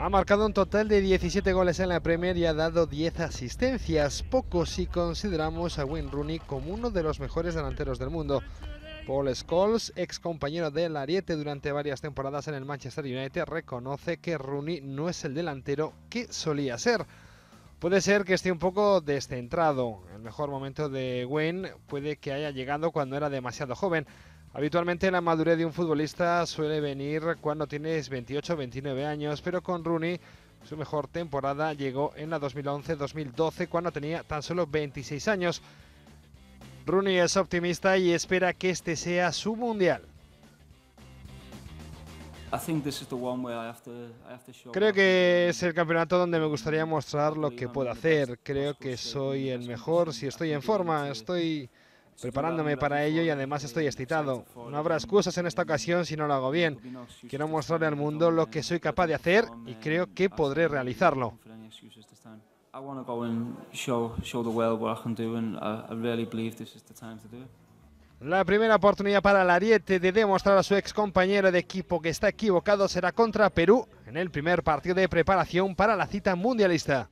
Ha marcado un total de 17 goles en la Premier y ha dado 10 asistencias, poco si consideramos a Wayne Rooney como uno de los mejores delanteros del mundo. Paul Scholes, ex compañero del Ariete durante varias temporadas en el Manchester United, reconoce que Rooney no es el delantero que solía ser. Puede ser que esté un poco descentrado. El mejor momento de Wayne puede que haya llegado cuando era demasiado joven. Habitualmente la madurez de un futbolista suele venir cuando tienes 28 o 29 años, pero con Rooney su mejor temporada llegó en la 2011-2012 cuando tenía tan solo 26 años. Rooney es optimista y espera que este sea su mundial. Creo que es el campeonato donde me gustaría mostrar lo que puedo hacer. Creo que soy el mejor si estoy en forma, estoy preparándome para ello y además estoy excitado. No habrá excusas en esta ocasión si no lo hago bien. Quiero mostrarle al mundo lo que soy capaz de hacer y creo que podré realizarlo. La primera oportunidad para Lariete de demostrar a su ex compañero de equipo que está equivocado será contra Perú en el primer partido de preparación para la cita mundialista.